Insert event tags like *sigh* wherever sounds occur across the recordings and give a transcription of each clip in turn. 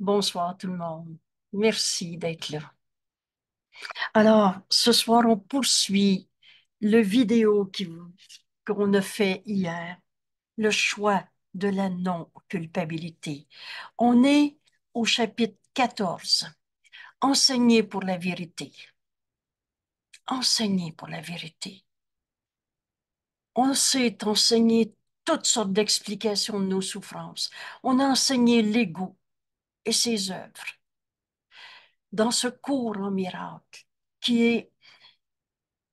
Bonsoir tout le monde. Merci d'être là. Alors, ce soir, on poursuit le vidéo qu'on a fait hier, le choix de la non-culpabilité. On est au chapitre 14, enseigner pour la vérité. Enseigner pour la vérité. On s'est enseigné toutes sortes d'explications de nos souffrances. On a enseigné l'ego, et ses œuvres. Dans ce cours en miracle, qui est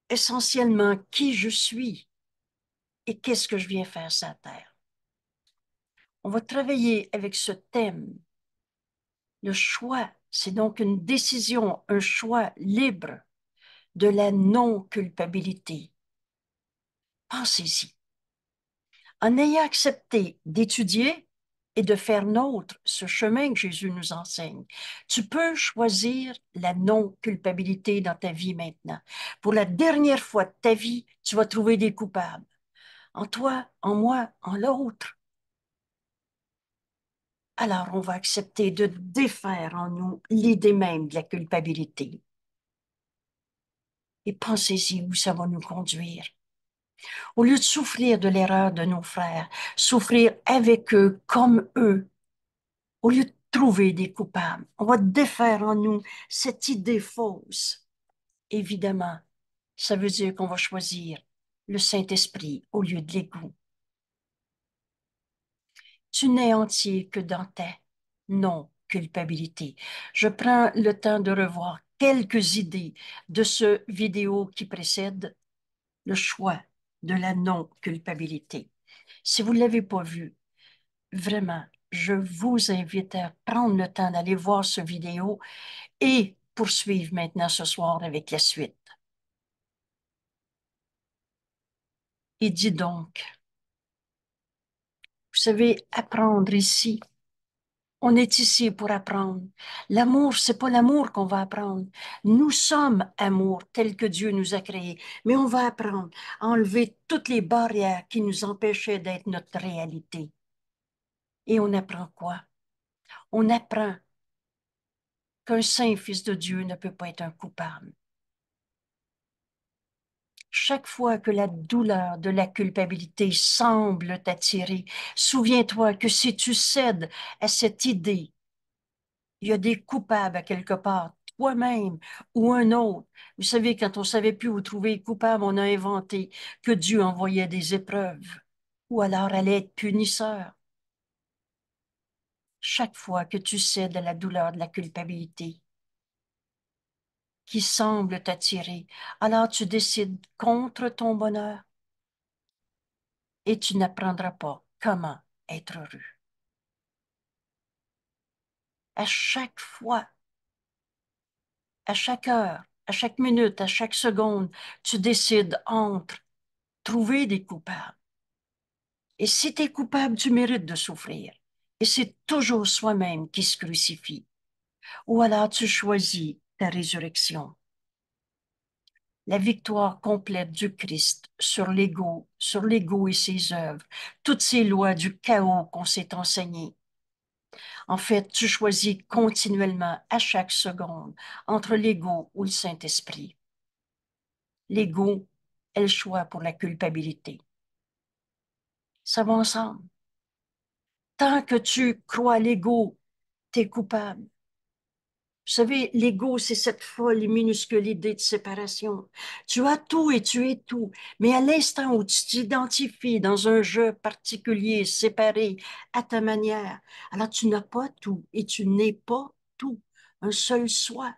essentiellement qui je suis et qu'est-ce que je viens faire sur terre. On va travailler avec ce thème. Le choix, c'est donc une décision, un choix libre de la non-culpabilité. Pensez-y. En ayant accepté d'étudier et de faire nôtre ce chemin que Jésus nous enseigne. Tu peux choisir la non-culpabilité dans ta vie maintenant. Pour la dernière fois de ta vie, tu vas trouver des coupables. En toi, en moi, en l'autre. Alors on va accepter de défaire en nous l'idée même de la culpabilité. Et pensez-y où ça va nous conduire. Au lieu de souffrir de l'erreur de nos frères, souffrir avec eux comme eux, au lieu de trouver des coupables, on va défaire en nous cette idée fausse. Évidemment, ça veut dire qu'on va choisir le Saint-Esprit au lieu de l'égout. Tu n'es entier que dans ta non-culpabilité. Je prends le temps de revoir quelques idées de ce vidéo qui précède le choix de la non-culpabilité. Si vous ne l'avez pas vu, vraiment, je vous invite à prendre le temps d'aller voir ce vidéo et poursuivre maintenant ce soir avec la suite. Et dit donc, vous savez, apprendre ici, on est ici pour apprendre. L'amour, c'est pas l'amour qu'on va apprendre. Nous sommes amour tel que Dieu nous a créés, mais on va apprendre à enlever toutes les barrières qui nous empêchaient d'être notre réalité. Et on apprend quoi On apprend qu'un saint fils de Dieu ne peut pas être un coupable. Chaque fois que la douleur de la culpabilité semble t'attirer, souviens-toi que si tu cèdes à cette idée, il y a des coupables à quelque part, toi-même ou un autre. Vous savez, quand on ne savait plus où trouver les coupables, on a inventé que Dieu envoyait des épreuves ou alors allait être punisseur. Chaque fois que tu cèdes à la douleur de la culpabilité, qui semble t'attirer. Alors tu décides contre ton bonheur et tu n'apprendras pas comment être heureux. À chaque fois, à chaque heure, à chaque minute, à chaque seconde, tu décides entre trouver des coupables. Et si tu es coupable, tu mérites de souffrir. Et c'est toujours soi-même qui se crucifie. Ou alors tu choisis ta résurrection. La victoire complète du Christ sur l'ego, sur l'ego et ses œuvres, toutes ces lois du chaos qu'on s'est enseignées. En fait, tu choisis continuellement, à chaque seconde, entre l'ego ou le Saint-Esprit. L'ego est le choix pour la culpabilité. Ça va ensemble. Tant que tu crois l'ego, tu es coupable. Vous savez, l'ego, c'est cette folle et minuscule idée de séparation. Tu as tout et tu es tout, mais à l'instant où tu t'identifies dans un jeu particulier, séparé, à ta manière, alors tu n'as pas tout et tu n'es pas tout, un seul soi.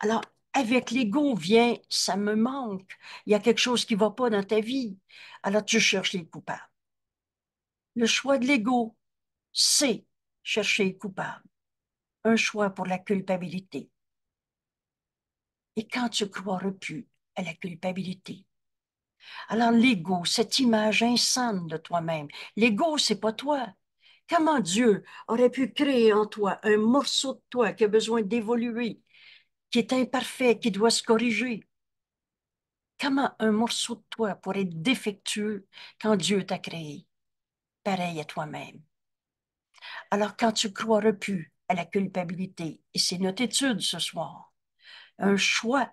Alors, avec l'ego vient, ça me manque, il y a quelque chose qui ne va pas dans ta vie. Alors, tu cherches les coupables. Le choix de l'ego, c'est chercher les coupables un choix pour la culpabilité. Et quand tu crois repu à la culpabilité, alors l'ego, cette image insane de toi-même, l'ego, c'est pas toi. Comment Dieu aurait pu créer en toi un morceau de toi qui a besoin d'évoluer, qui est imparfait, qui doit se corriger? Comment un morceau de toi pourrait être défectueux quand Dieu t'a créé? Pareil à toi-même. Alors quand tu crois repu, à la culpabilité. Et c'est notre étude ce soir. Un choix.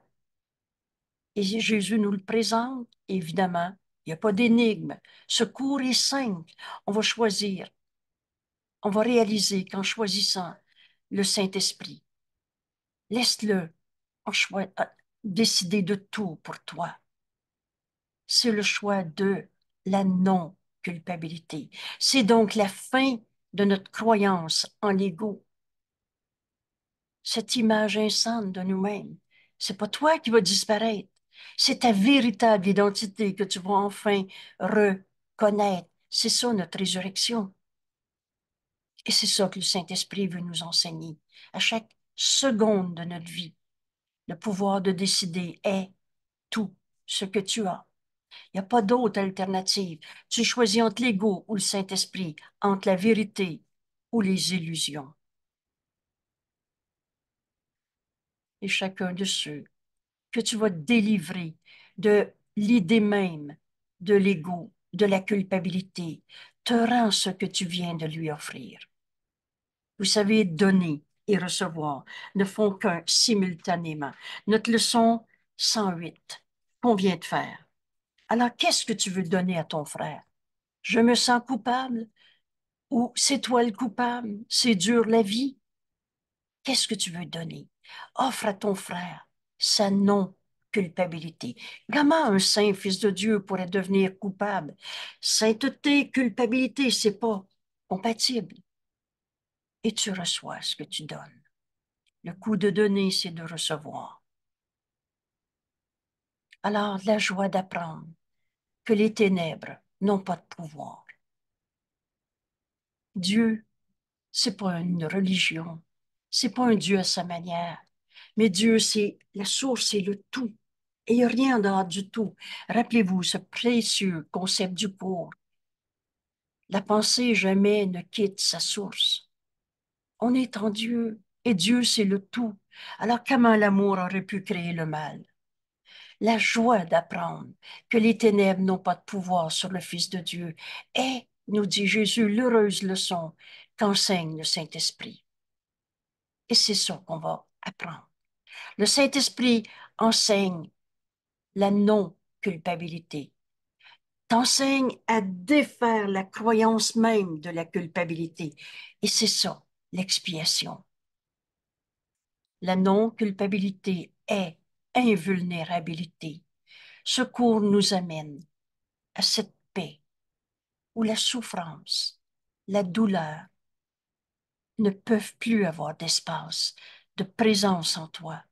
Et Jésus nous le présente, évidemment. Il n'y a pas d'énigme. Ce cours est simple. On va choisir. On va réaliser qu'en choisissant le Saint-Esprit, laisse-le euh, décider de tout pour toi. C'est le choix de la non-culpabilité. C'est donc la fin de notre croyance en l'ego cette image insane de nous-mêmes. C'est pas toi qui vas disparaître. C'est ta véritable identité que tu vas enfin reconnaître. C'est ça notre résurrection. Et c'est ça que le Saint-Esprit veut nous enseigner. À chaque seconde de notre vie, le pouvoir de décider est tout ce que tu as. Il n'y a pas d'autre alternative. Tu choisis entre l'ego ou le Saint-Esprit, entre la vérité ou les illusions. et chacun de ceux que tu vas délivrer de l'idée même de l'ego, de la culpabilité, te rend ce que tu viens de lui offrir. Vous savez, donner et recevoir ne font qu'un simultanément. Notre leçon 108 qu'on vient de faire. Alors, qu'est-ce que tu veux donner à ton frère? Je me sens coupable ou c'est toi le coupable? C'est dur la vie? Qu'est-ce que tu veux donner? Offre à ton frère sa non-culpabilité. Comment un saint fils de Dieu pourrait devenir coupable? Sainteté, culpabilité, c'est pas compatible. Et tu reçois ce que tu donnes. Le coup de donner, c'est de recevoir. Alors, la joie d'apprendre que les ténèbres n'ont pas de pouvoir. Dieu, c'est pas une religion, c'est pas un Dieu à sa manière. Mais Dieu, c'est la source, c'est le tout. Et il n'y a rien en dehors du tout. Rappelez-vous ce précieux concept du pour La pensée jamais ne quitte sa source. On est en Dieu et Dieu, c'est le tout. Alors comment l'amour aurait pu créer le mal? La joie d'apprendre que les ténèbres n'ont pas de pouvoir sur le Fils de Dieu est, nous dit Jésus, l'heureuse leçon qu'enseigne le Saint-Esprit et c'est ça qu'on va apprendre. Le Saint-Esprit enseigne la non-culpabilité, t'enseigne à défaire la croyance même de la culpabilité. Et c'est ça, l'expiation. La non-culpabilité est invulnérabilité. Ce cours nous amène à cette paix où la souffrance, la douleur, ne peuvent plus avoir d'espace, de présence en toi.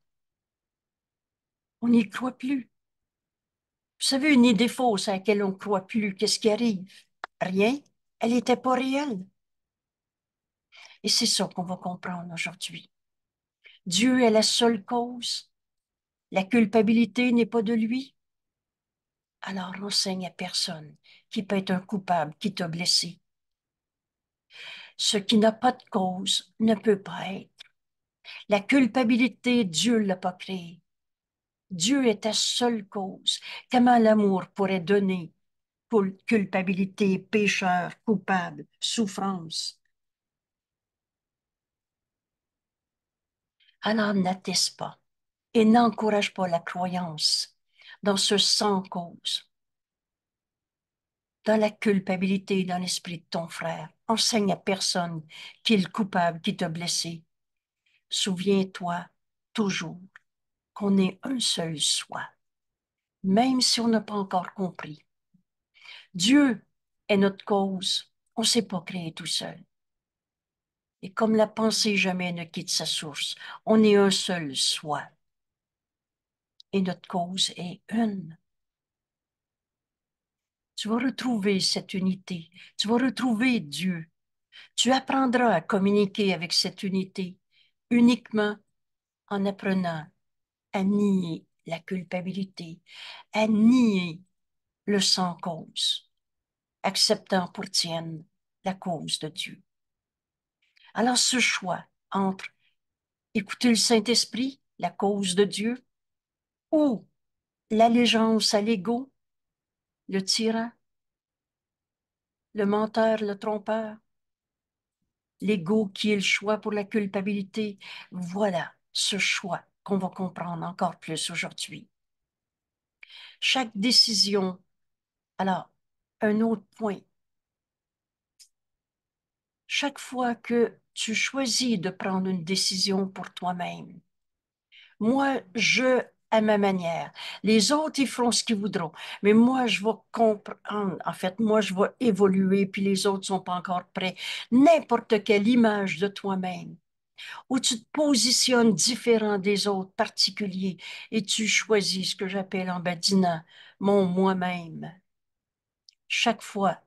On n'y croit plus. Vous savez, une idée fausse à laquelle on ne croit plus, qu'est-ce qui arrive? Rien. Elle n'était pas réelle. Et c'est ça qu'on va comprendre aujourd'hui. Dieu est la seule cause. La culpabilité n'est pas de lui. Alors enseigne à personne qui peut être un coupable qui t'a blessé, ce qui n'a pas de cause ne peut pas être. La culpabilité, Dieu ne l'a pas créée. Dieu est ta seule cause. Comment l'amour pourrait donner culpabilité, pécheur, coupable, souffrance? Alors n'atteste pas et n'encourage pas la croyance dans ce sans cause dans la culpabilité, dans l'esprit de ton frère. Enseigne à personne qui est le coupable, qui t'a blessé. Souviens-toi toujours qu'on est un seul soi, même si on n'a pas encore compris. Dieu est notre cause. On ne s'est pas créé tout seul. Et comme la pensée jamais ne quitte sa source, on est un seul soi. Et notre cause est une tu vas retrouver cette unité, tu vas retrouver Dieu. Tu apprendras à communiquer avec cette unité uniquement en apprenant à nier la culpabilité, à nier le sans-cause, acceptant pour tienne la cause de Dieu. Alors ce choix entre écouter le Saint-Esprit, la cause de Dieu, ou l'allégeance à l'ego, le tyran, le menteur, le trompeur, l'ego qui est le choix pour la culpabilité. Voilà ce choix qu'on va comprendre encore plus aujourd'hui. Chaque décision, alors, un autre point. Chaque fois que tu choisis de prendre une décision pour toi-même, moi, je à ma manière. Les autres, ils feront ce qu'ils voudront. Mais moi, je vais comprendre. En fait, moi, je vais évoluer, puis les autres ne sont pas encore prêts. N'importe quelle image de toi-même où tu te positionnes différent des autres, particuliers et tu choisis ce que j'appelle en badinant mon moi-même. Chaque fois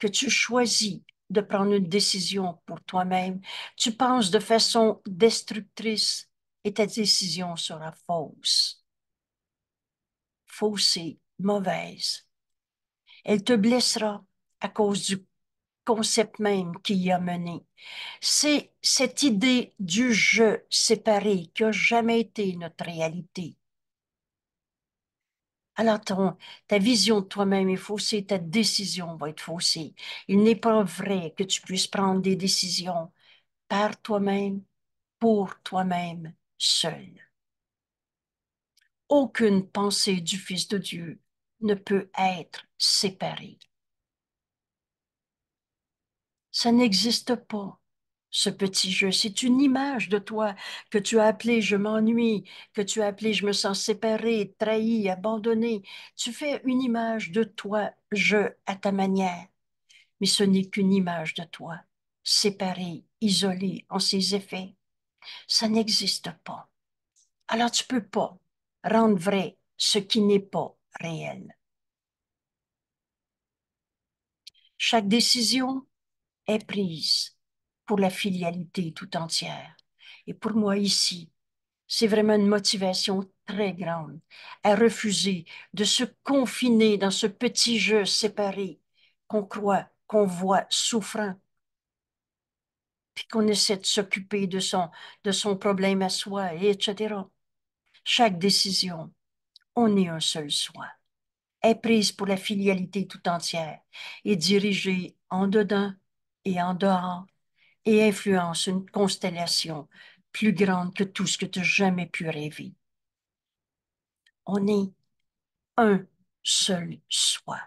que tu choisis de prendre une décision pour toi-même, tu penses de façon destructrice et ta décision sera fausse faussée, mauvaise. Elle te blessera à cause du concept même qui y a mené. C'est cette idée du je séparé qui n'a jamais été notre réalité. Alors ta vision de toi-même est faussée, ta décision va être faussée. Il n'est pas vrai que tu puisses prendre des décisions par toi-même, pour toi-même, seul aucune pensée du Fils de Dieu ne peut être séparée. Ça n'existe pas, ce petit jeu. C'est une image de toi que tu as appelé je m'ennuie, que tu as appelé je me sens séparé, trahi, abandonné. Tu fais une image de toi, je, à ta manière. Mais ce n'est qu'une image de toi, séparée, isolée en ses effets. Ça n'existe pas. Alors tu peux pas rendre vrai ce qui n'est pas réel. Chaque décision est prise pour la filialité tout entière. Et pour moi ici, c'est vraiment une motivation très grande à refuser de se confiner dans ce petit jeu séparé qu'on croit, qu'on voit souffrant, puis qu'on essaie de s'occuper de son, de son problème à soi, etc. Chaque décision, on est un seul soi, est prise pour la filialité tout entière, est dirigée en dedans et en dehors, et influence une constellation plus grande que tout ce que tu as jamais pu rêver. On est un seul soi.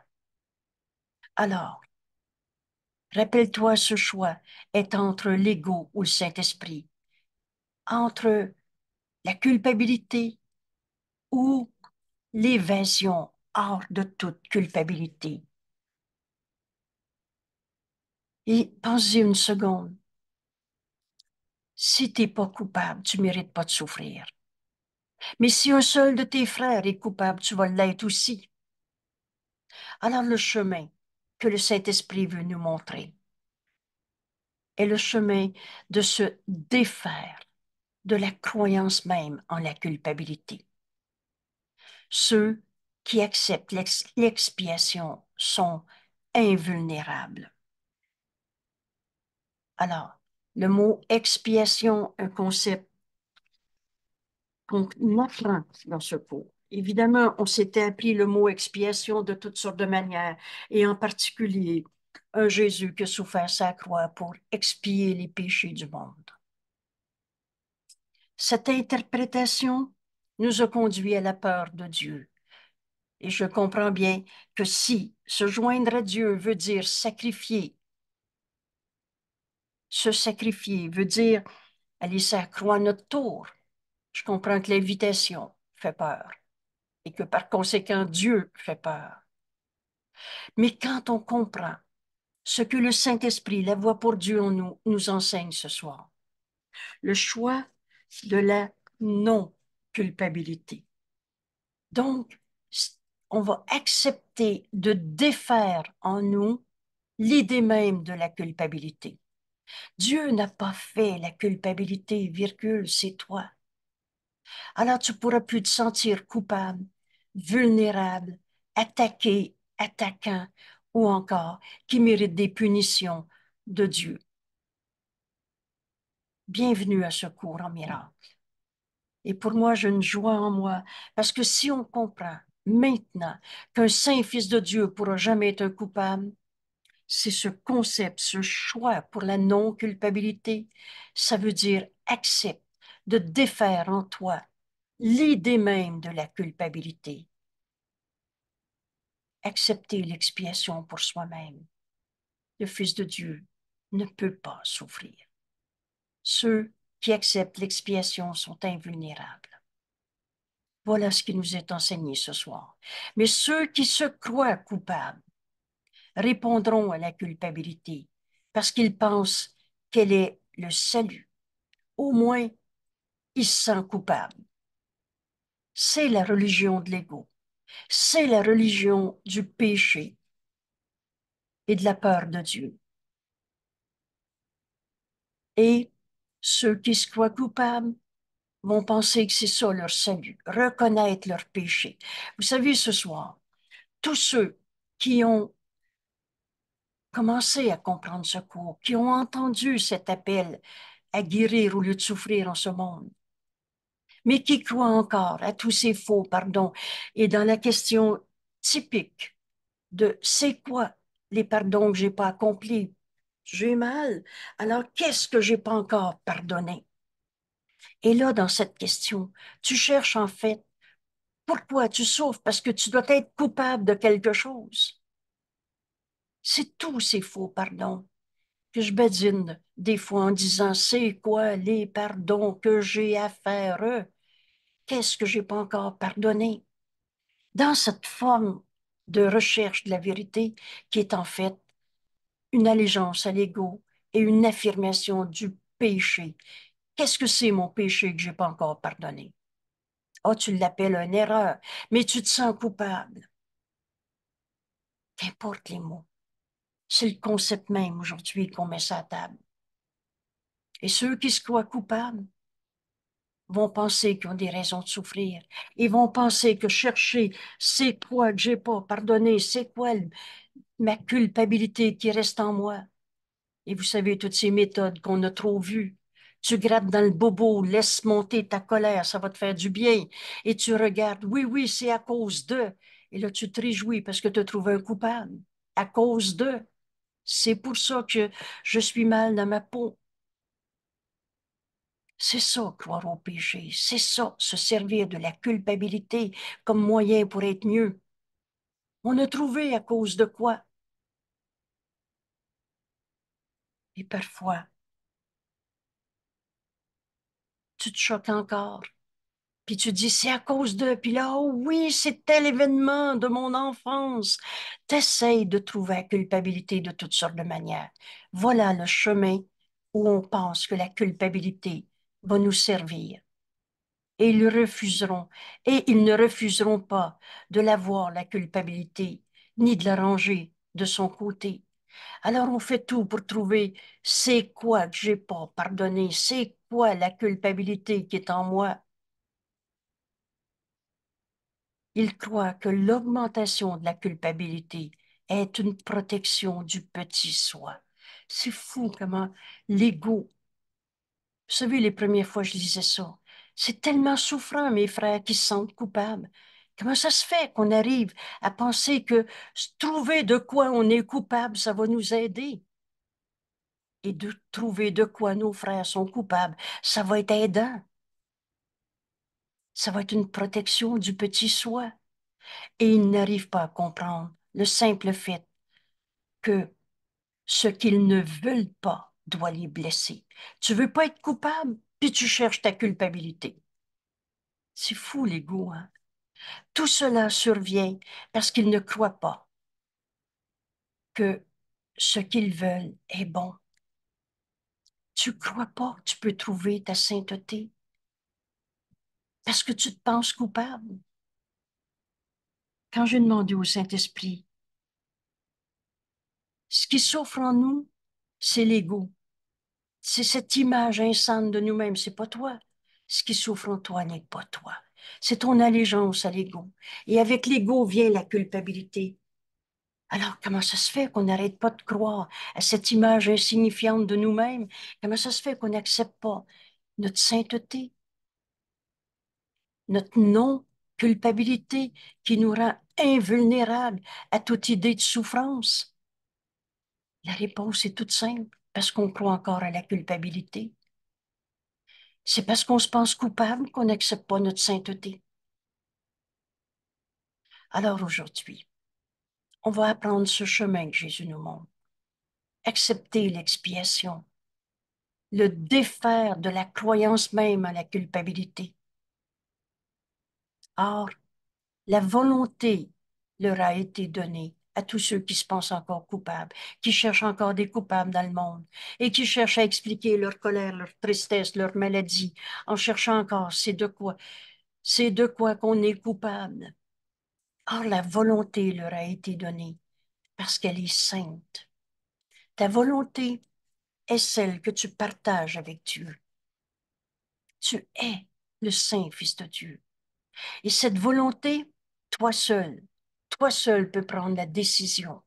Alors, rappelle-toi ce choix est entre l'ego ou le Saint-Esprit, entre la culpabilité ou l'évasion hors de toute culpabilité. Et pensez une seconde. Si tu n'es pas coupable, tu ne mérites pas de souffrir. Mais si un seul de tes frères est coupable, tu vas l'être aussi. Alors le chemin que le Saint-Esprit veut nous montrer est le chemin de se défaire de la croyance même en la culpabilité. Ceux qui acceptent l'expiation sont invulnérables. Alors, le mot expiation, un concept qu'on dans ce cours. Évidemment, on s'était appris le mot expiation de toutes sortes de manières, et en particulier un Jésus qui a souffert sa croix pour expier les péchés du monde. Cette interprétation nous a conduit à la peur de Dieu. Et je comprends bien que si se joindre à Dieu veut dire sacrifier, se sacrifier veut dire aller s'accroître à notre tour. Je comprends que l'invitation fait peur et que par conséquent Dieu fait peur. Mais quand on comprend ce que le Saint-Esprit, la voix pour Dieu en nous, nous enseigne ce soir, le choix de la non-culpabilité. Donc, on va accepter de défaire en nous l'idée même de la culpabilité. Dieu n'a pas fait la culpabilité, virgule, c'est toi. Alors tu pourras plus te sentir coupable, vulnérable, attaqué, attaquant ou encore qui mérite des punitions de Dieu. Bienvenue à ce cours en miracle. Et pour moi, j'ai une joie en moi, parce que si on comprend maintenant qu'un saint fils de Dieu ne pourra jamais être un coupable, c'est ce concept, ce choix pour la non-culpabilité. Ça veut dire accepte de défaire en toi l'idée même de la culpabilité. Accepter l'expiation pour soi-même. Le Fils de Dieu ne peut pas souffrir. Ceux qui acceptent l'expiation sont invulnérables. Voilà ce qui nous est enseigné ce soir. Mais ceux qui se croient coupables répondront à la culpabilité parce qu'ils pensent qu'elle est le salut. Au moins, ils se sentent coupables. C'est la religion de l'ego. C'est la religion du péché et de la peur de Dieu. Et ceux qui se croient coupables vont penser que c'est ça leur salut, reconnaître leur péché. Vous savez, ce soir, tous ceux qui ont commencé à comprendre ce cours, qui ont entendu cet appel à guérir au lieu de souffrir en ce monde, mais qui croient encore à tous ces faux, pardons, et dans la question typique de c'est quoi les pardons que j'ai pas accomplis, j'ai mal. Alors, qu'est-ce que j'ai pas encore pardonné? Et là, dans cette question, tu cherches en fait pourquoi tu souffres, parce que tu dois être coupable de quelque chose. C'est tous ces faux pardons que je badine des fois en disant c'est quoi les pardons que j'ai à faire? Qu'est-ce que j'ai pas encore pardonné? Dans cette forme de recherche de la vérité qui est en fait une allégeance à l'ego et une affirmation du péché. Qu'est-ce que c'est mon péché que j'ai pas encore pardonné? Oh, tu l'appelles une erreur, mais tu te sens coupable. Qu'importe les mots. C'est le concept même aujourd'hui qu'on met ça à table. Et ceux qui se croient coupables, vont penser qu'ils ont des raisons de souffrir. Ils vont penser que chercher c'est quoi que j'ai pas, pardonné, c'est quoi ma culpabilité qui reste en moi. Et vous savez, toutes ces méthodes qu'on a trop vues. Tu grattes dans le bobo, laisse monter ta colère, ça va te faire du bien. Et tu regardes, oui, oui, c'est à cause d'eux. Et là, tu te réjouis parce que tu trouves un coupable. À cause d'eux, C'est pour ça que je suis mal dans ma peau. C'est ça, croire au péché. C'est ça, se servir de la culpabilité comme moyen pour être mieux. On a trouvé à cause de quoi? Et parfois, tu te choques encore. Puis tu dis, c'est à cause de. Puis là, oh oui, c'est tel événement de mon enfance. T'essayes de trouver la culpabilité de toutes sortes de manières. Voilà le chemin où on pense que la culpabilité va nous servir. Et ils mmh. refuseront, et ils ne refuseront pas de l'avoir, la culpabilité, ni de la ranger de son côté. Alors on fait tout pour trouver c'est quoi que j'ai pas pardonné, c'est quoi la culpabilité qui est en moi. Ils croient que l'augmentation de la culpabilité est une protection du petit soi. C'est fou comment l'ego vous savez, les premières fois, je disais ça. C'est tellement souffrant, mes frères, qui se sentent coupables. Comment ça se fait qu'on arrive à penser que trouver de quoi on est coupable, ça va nous aider? Et de trouver de quoi nos frères sont coupables, ça va être aidant. Ça va être une protection du petit soi. Et ils n'arrivent pas à comprendre le simple fait que ce qu'ils ne veulent pas, doit les blesser. Tu veux pas être coupable, puis tu cherches ta culpabilité. C'est fou l'ego, hein? Tout cela survient parce qu'ils ne croient pas que ce qu'ils veulent est bon. Tu crois pas que tu peux trouver ta sainteté parce que tu te penses coupable. Quand j'ai demandé au Saint-Esprit, ce qui souffre en nous, c'est l'ego. C'est cette image insane de nous-mêmes, c'est pas toi. Ce qui souffre en toi n'est pas toi. C'est ton allégeance à l'ego. Et avec l'ego vient la culpabilité. Alors, comment ça se fait qu'on n'arrête pas de croire à cette image insignifiante de nous-mêmes? Comment ça se fait qu'on n'accepte pas notre sainteté, notre non-culpabilité qui nous rend invulnérables à toute idée de souffrance? La réponse est toute simple parce qu'on croit encore à la culpabilité. C'est parce qu'on se pense coupable qu'on n'accepte pas notre sainteté. Alors aujourd'hui, on va apprendre ce chemin que Jésus nous montre. Accepter l'expiation, le défaire de la croyance même à la culpabilité. Or, la volonté leur a été donnée à tous ceux qui se pensent encore coupables, qui cherchent encore des coupables dans le monde et qui cherchent à expliquer leur colère, leur tristesse, leur maladie en cherchant encore c'est de quoi, c'est de quoi qu'on est coupable. Or, la volonté leur a été donnée parce qu'elle est sainte. Ta volonté est celle que tu partages avec Dieu. Tu es le Saint Fils de Dieu. Et cette volonté, toi seul, toi seul peux prendre la décision.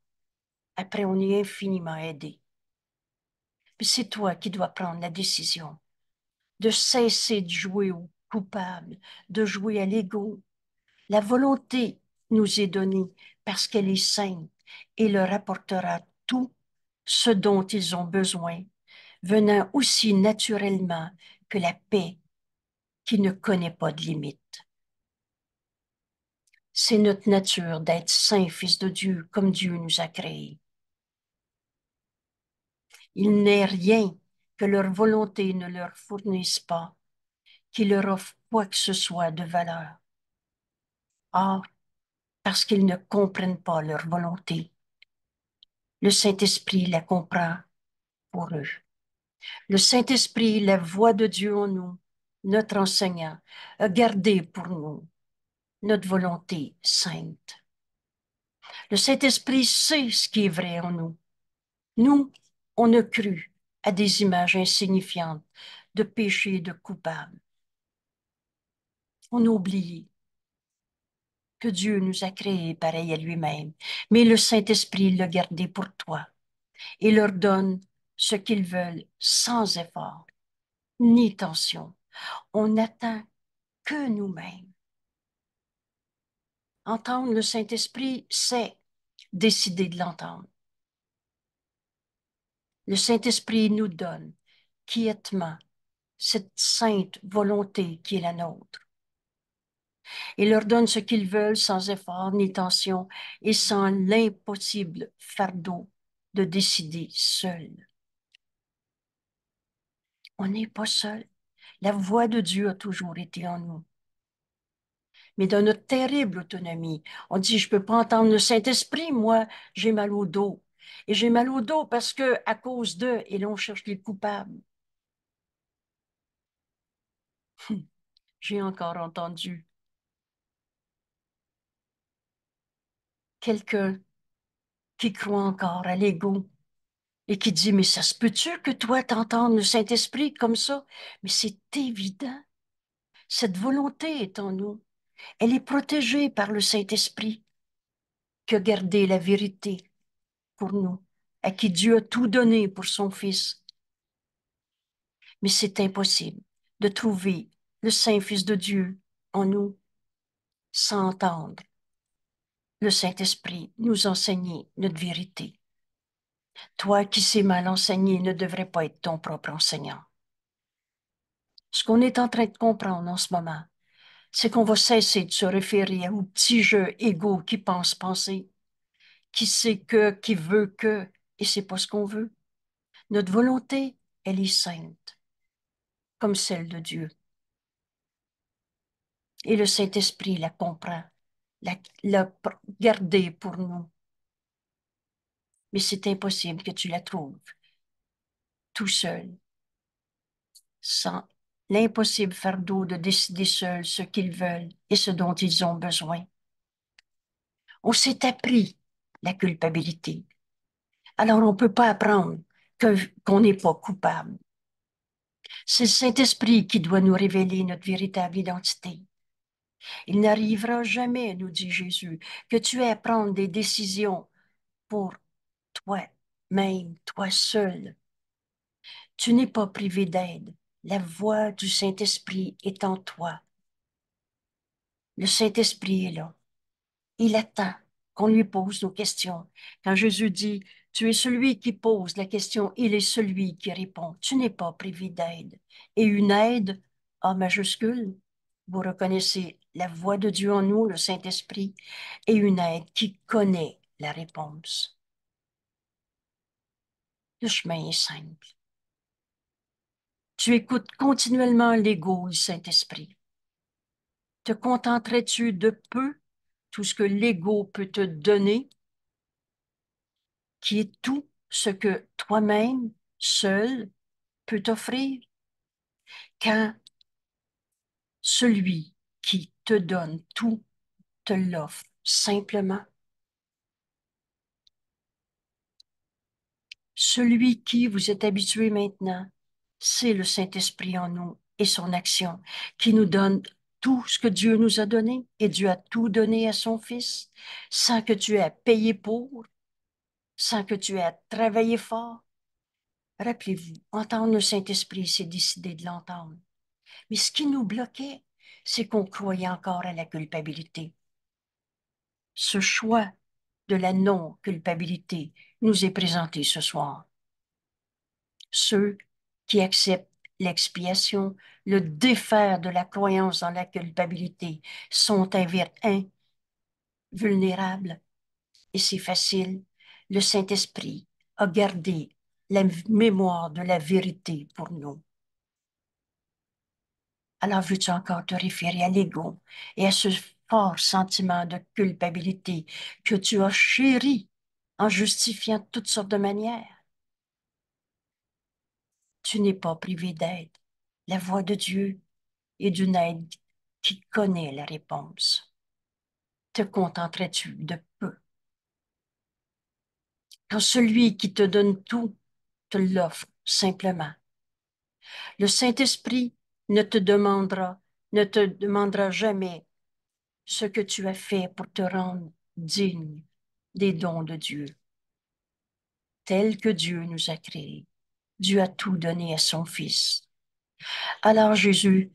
Après, on est infiniment aidé. Mais c'est toi qui dois prendre la décision de cesser de jouer au coupable, de jouer à l'ego. La volonté nous est donnée parce qu'elle est sainte et leur apportera tout ce dont ils ont besoin, venant aussi naturellement que la paix qui ne connaît pas de limites. C'est notre nature d'être saints, fils de Dieu, comme Dieu nous a créés. Il n'est rien que leur volonté ne leur fournisse pas, qui leur offre quoi que ce soit de valeur. Or, parce qu'ils ne comprennent pas leur volonté, le Saint-Esprit la comprend pour eux. Le Saint-Esprit, la voix de Dieu en nous, notre enseignant, a gardé pour nous notre volonté sainte. Le Saint-Esprit sait ce qui est vrai en nous. Nous, on a cru à des images insignifiantes de péchés de coupables. On a oublié que Dieu nous a créés pareils à lui-même, mais le Saint-Esprit l'a gardé pour toi et leur donne ce qu'ils veulent sans effort ni tension. On n'attend que nous-mêmes. Entendre le Saint-Esprit, c'est décider de l'entendre. Le Saint-Esprit nous donne quiètement cette sainte volonté qui est la nôtre. Il leur donne ce qu'ils veulent sans effort ni tension et sans l'impossible fardeau de décider seul. On n'est pas seul. La voix de Dieu a toujours été en nous mais d'une notre terrible autonomie. On dit, je ne peux pas entendre le Saint-Esprit, moi, j'ai mal au dos. Et j'ai mal au dos parce que, à cause d'eux, et là, on cherche les coupables. Hum, j'ai encore entendu quelqu'un qui croit encore à l'ego et qui dit, mais ça se peut-tu que toi t'entendes le Saint-Esprit comme ça? Mais c'est évident. Cette volonté est en nous. Elle est protégée par le Saint-Esprit qui a gardé la vérité pour nous, à qui Dieu a tout donné pour son Fils. Mais c'est impossible de trouver le Saint-Fils de Dieu en nous sans entendre le Saint-Esprit nous enseigner notre vérité. Toi qui sais mal enseigner ne devrais pas être ton propre enseignant. Ce qu'on est en train de comprendre en ce moment, c'est qu'on va cesser de se référer aux petit jeux égo qui pense penser, qui sait que, qui veut que, et c'est pas ce qu'on veut. Notre volonté, elle est sainte, comme celle de Dieu. Et le Saint-Esprit la comprend, la, la pour nous. Mais c'est impossible que tu la trouves tout seul, sans l'impossible fardeau de décider seuls ce qu'ils veulent et ce dont ils ont besoin. On s'est appris la culpabilité. Alors on ne peut pas apprendre qu'on n'est pas coupable. C'est le Saint-Esprit qui doit nous révéler notre véritable identité. Il n'arrivera jamais, nous dit Jésus, que tu aies à prendre des décisions pour toi-même, toi seul. Tu n'es pas privé d'aide. La voix du Saint-Esprit est en toi. Le Saint-Esprit est là. Il attend qu'on lui pose nos questions. Quand Jésus dit, tu es celui qui pose la question, il est celui qui répond. Tu n'es pas privé d'aide. Et une aide, A majuscule, vous reconnaissez la voix de Dieu en nous, le Saint-Esprit, et une aide qui connaît la réponse. Le chemin est simple. Tu écoutes continuellement l'ego Saint-Esprit. Te contenterais-tu de peu tout ce que l'ego peut te donner, qui est tout ce que toi-même, seul, peut t'offrir? Quand celui qui te donne tout te l'offre simplement. Celui qui vous est habitué maintenant c'est le Saint-Esprit en nous et son action qui nous donne tout ce que Dieu nous a donné et Dieu a tout donné à son Fils sans que tu aies payé pour, sans que tu aies travaillé fort. Rappelez-vous, entendre le Saint-Esprit, c'est décider de l'entendre. Mais ce qui nous bloquait, c'est qu'on croyait encore à la culpabilité. Ce choix de la non-culpabilité nous est présenté ce soir. Ceux qui acceptent l'expiation, le défaire de la croyance dans la culpabilité, sont invulnérables. Et c'est facile. Le Saint-Esprit a gardé la mémoire de la vérité pour nous. Alors veux-tu encore te référer à l'ego et à ce fort sentiment de culpabilité que tu as chéri en justifiant toutes sortes de manières? tu n'es pas privé d'aide. La voix de Dieu est d'une aide qui connaît la réponse. Te contenterais-tu de peu? Quand celui qui te donne tout te l'offre simplement, le Saint-Esprit ne te demandera, ne te demandera jamais ce que tu as fait pour te rendre digne des dons de Dieu, tel que Dieu nous a créés. Dieu a tout donné à son Fils. Alors Jésus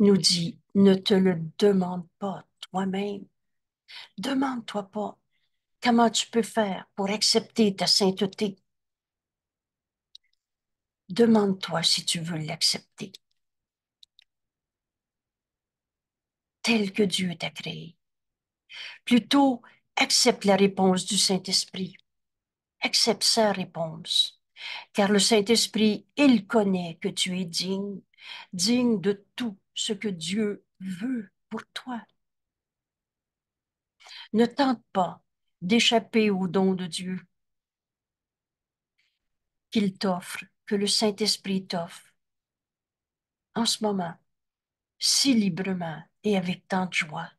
nous dit, ne te le demande pas toi-même. Demande-toi pas comment tu peux faire pour accepter ta sainteté. Demande-toi si tu veux l'accepter. Tel que Dieu t'a créé. Plutôt, accepte la réponse du Saint-Esprit. Accepte sa réponse. Car le Saint-Esprit, il connaît que tu es digne, digne de tout ce que Dieu veut pour toi. Ne tente pas d'échapper au don de Dieu qu'il t'offre, que le Saint-Esprit t'offre en ce moment, si librement et avec tant de joie.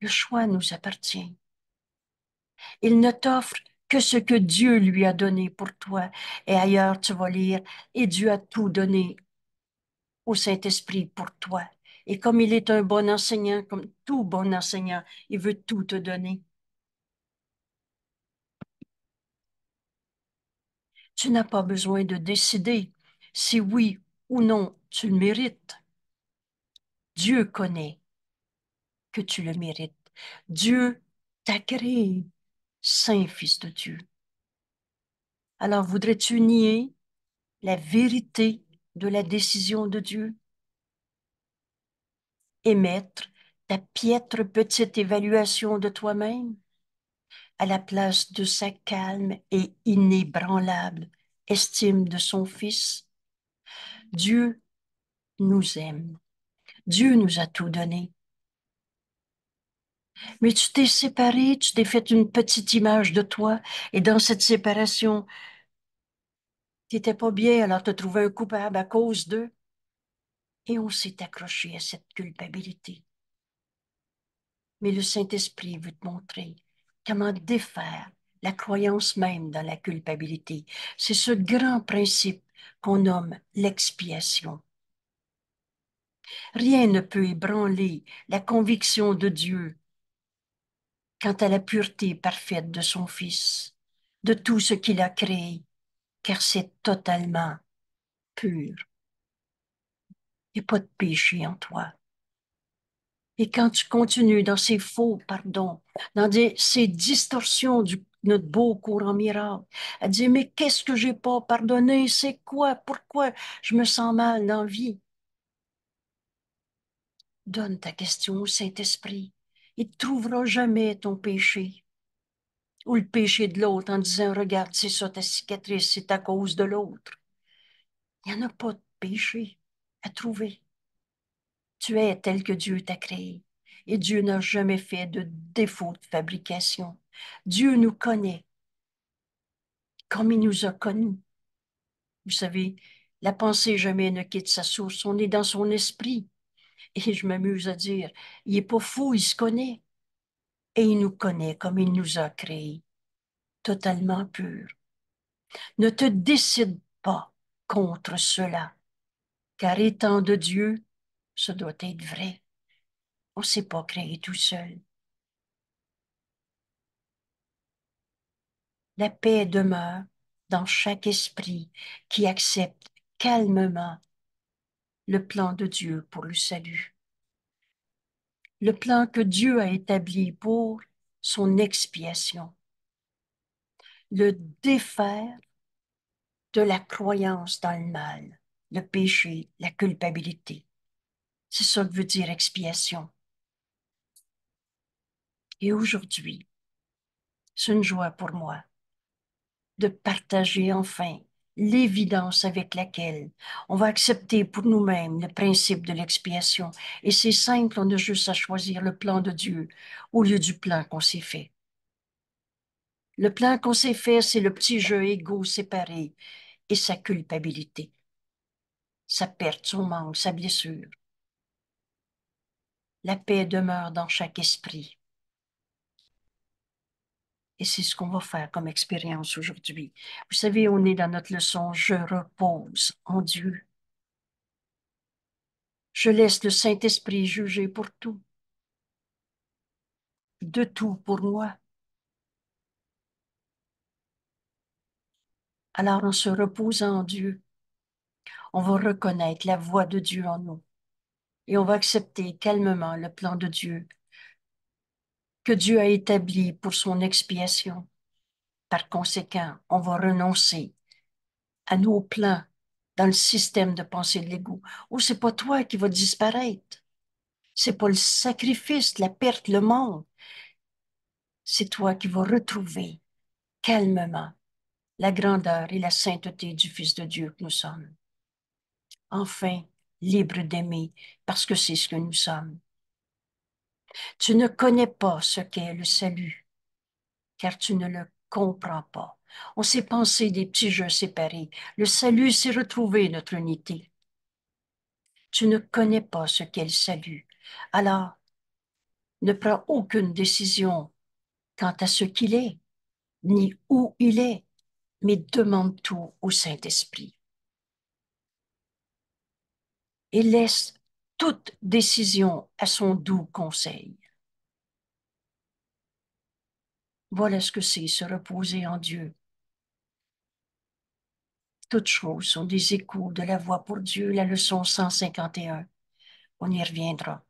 Le choix nous appartient. Il ne t'offre que ce que Dieu lui a donné pour toi. Et ailleurs, tu vas lire, et Dieu a tout donné au Saint-Esprit pour toi. Et comme il est un bon enseignant, comme tout bon enseignant, il veut tout te donner. Tu n'as pas besoin de décider si oui ou non tu le mérites. Dieu connaît que tu le mérites. Dieu t'a créé saint Fils de Dieu. Alors voudrais-tu nier la vérité de la décision de Dieu? Émettre ta piètre petite évaluation de toi-même à la place de sa calme et inébranlable estime de son Fils. Dieu nous aime. Dieu nous a tout donné mais tu t'es séparé, tu t'es fait une petite image de toi, et dans cette séparation, tu n'étais pas bien, alors tu as trouvé un coupable à cause d'eux. Et on s'est accroché à cette culpabilité. Mais le Saint-Esprit veut te montrer comment défaire la croyance même dans la culpabilité. C'est ce grand principe qu'on nomme l'expiation. Rien ne peut ébranler la conviction de Dieu quant à la pureté parfaite de son Fils, de tout ce qu'il a créé, car c'est totalement pur. Il n'y a pas de péché en toi. Et quand tu continues dans ces faux pardons, dans ces distorsions de notre beau courant miracle, à dire mais qu'est-ce que je n'ai pas pardonné, c'est quoi, pourquoi je me sens mal dans vie. Donne ta question au Saint-Esprit il ne trouvera jamais ton péché ou le péché de l'autre en disant Regarde, c'est ça ta cicatrice, c'est à cause de l'autre. Il n'y en a pas de péché à trouver. Tu es tel que Dieu t'a créé et Dieu n'a jamais fait de défaut de fabrication. Dieu nous connaît comme il nous a connus. Vous savez, la pensée jamais ne quitte sa source, on est dans son esprit. Et je m'amuse à dire, il n'est pas fou, il se connaît. Et il nous connaît comme il nous a créés, totalement purs. Ne te décide pas contre cela, car étant de Dieu, ce doit être vrai. On ne s'est pas créé tout seul. La paix demeure dans chaque esprit qui accepte calmement le plan de Dieu pour le salut. Le plan que Dieu a établi pour son expiation. Le défaire de la croyance dans le mal, le péché, la culpabilité. C'est ça que veut dire expiation. Et aujourd'hui, c'est une joie pour moi de partager enfin l'évidence avec laquelle on va accepter pour nous-mêmes le principe de l'expiation. Et c'est simple, on a juste à choisir le plan de Dieu au lieu du plan qu'on s'est fait. Le plan qu'on s'est fait, c'est le petit jeu égaux séparé et sa culpabilité, sa perte, son manque, sa blessure. La paix demeure dans chaque esprit. Et c'est ce qu'on va faire comme expérience aujourd'hui. Vous savez, on est dans notre leçon, je repose en Dieu. Je laisse le Saint-Esprit juger pour tout, de tout pour moi. Alors en se reposant en Dieu, on va reconnaître la voix de Dieu en nous et on va accepter calmement le plan de Dieu que Dieu a établi pour son expiation. Par conséquent, on va renoncer à nos plans dans le système de pensée de l'ego, Ou c'est pas toi qui vas disparaître. C'est pas le sacrifice, la perte, le manque. C'est toi qui vas retrouver calmement la grandeur et la sainteté du Fils de Dieu que nous sommes. Enfin, libre d'aimer, parce que c'est ce que nous sommes. Tu ne connais pas ce qu'est le salut, car tu ne le comprends pas. On s'est pensé des petits jeux séparés. Le salut, c'est retrouver notre unité. Tu ne connais pas ce qu'est le salut. Alors, ne prends aucune décision quant à ce qu'il est, ni où il est, mais demande tout au Saint-Esprit. Et laisse toute décision à son doux conseil. Voilà ce que c'est se reposer en Dieu. Toutes choses sont des échos de la voix pour Dieu, la leçon 151. On y reviendra.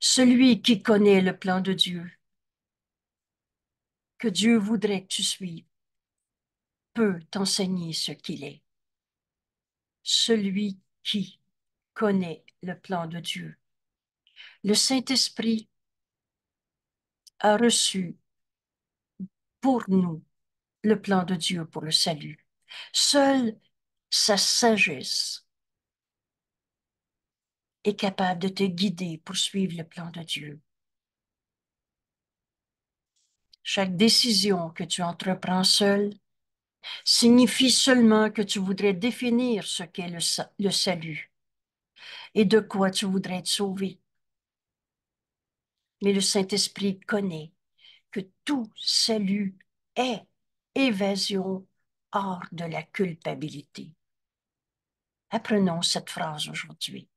Celui qui connaît le plan de Dieu, que Dieu voudrait que tu suives, peut t'enseigner ce qu'il est. Celui qui connaît le plan de Dieu. Le Saint-Esprit a reçu pour nous le plan de Dieu pour le salut. Seul sa sagesse est capable de te guider pour suivre le plan de Dieu. Chaque décision que tu entreprends seul signifie seulement que tu voudrais définir ce qu'est le, le salut et de quoi tu voudrais te sauver? Mais le Saint-Esprit connaît que tout salut est évasion hors de la culpabilité. Apprenons cette phrase aujourd'hui.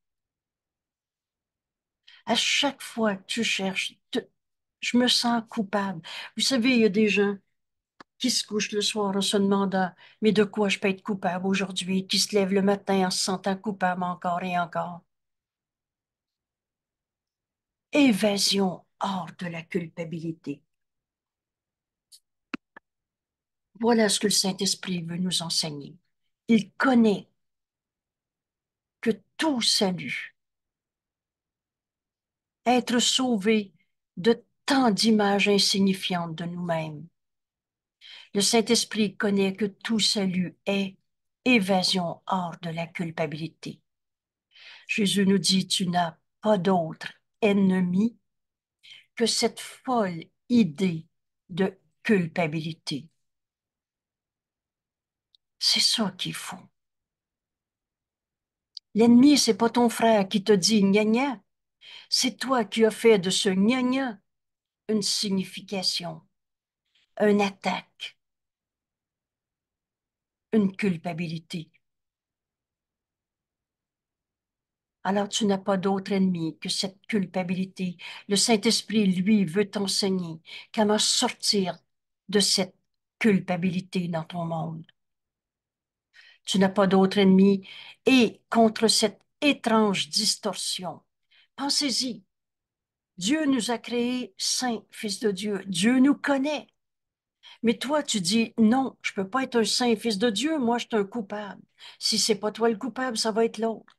À chaque fois que tu cherches, je me sens coupable. Vous savez, il y a des gens, qui se couche le soir en se demandant Mais de quoi je peux être coupable aujourd'hui qui se lève le matin en se sentant coupable encore et encore. Évasion hors de la culpabilité. Voilà ce que le Saint-Esprit veut nous enseigner. Il connaît que tout salut, être sauvé de tant d'images insignifiantes de nous-mêmes, le Saint-Esprit connaît que tout salut est évasion hors de la culpabilité. Jésus nous dit, tu n'as pas d'autre ennemi que cette folle idée de culpabilité. C'est ça qu'il faut. L'ennemi, c'est pas ton frère qui te dit gna C'est toi qui as fait de ce gna une signification, une attaque, une culpabilité. Alors tu n'as pas d'autre ennemi que cette culpabilité. Le Saint-Esprit, lui, veut t'enseigner comment sortir de cette culpabilité dans ton monde. Tu n'as pas d'autre ennemi et contre cette étrange distorsion. Pensez-y. Dieu nous a créés saints, fils de Dieu. Dieu nous connaît. Mais toi, tu dis, non, je ne peux pas être un saint fils de Dieu, moi, je suis un coupable. Si c'est pas toi le coupable, ça va être l'autre.